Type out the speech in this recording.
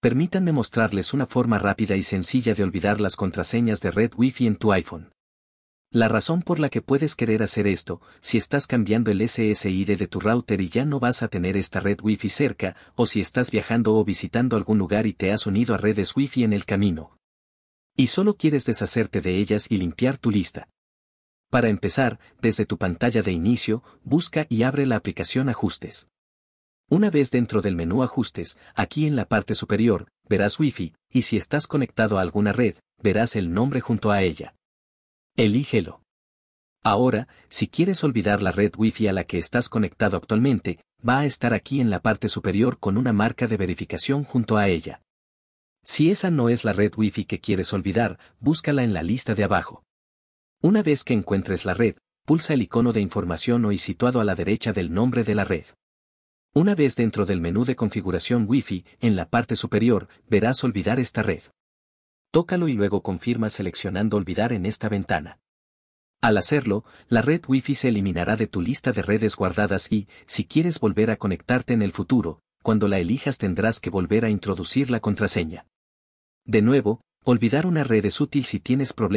Permítanme mostrarles una forma rápida y sencilla de olvidar las contraseñas de red Wi-Fi en tu iPhone. La razón por la que puedes querer hacer esto, si estás cambiando el SSID de tu router y ya no vas a tener esta red Wi-Fi cerca, o si estás viajando o visitando algún lugar y te has unido a redes Wi-Fi en el camino. Y solo quieres deshacerte de ellas y limpiar tu lista. Para empezar, desde tu pantalla de inicio, busca y abre la aplicación Ajustes. Una vez dentro del menú Ajustes, aquí en la parte superior, verás Wi-Fi, y si estás conectado a alguna red, verás el nombre junto a ella. Elígelo. Ahora, si quieres olvidar la red Wi-Fi a la que estás conectado actualmente, va a estar aquí en la parte superior con una marca de verificación junto a ella. Si esa no es la red Wi-Fi que quieres olvidar, búscala en la lista de abajo. Una vez que encuentres la red, pulsa el icono de información hoy situado a la derecha del nombre de la red. Una vez dentro del menú de configuración Wi-Fi, en la parte superior, verás Olvidar esta red. Tócalo y luego confirma seleccionando Olvidar en esta ventana. Al hacerlo, la red Wi-Fi se eliminará de tu lista de redes guardadas y, si quieres volver a conectarte en el futuro, cuando la elijas tendrás que volver a introducir la contraseña. De nuevo, olvidar una red es útil si tienes problemas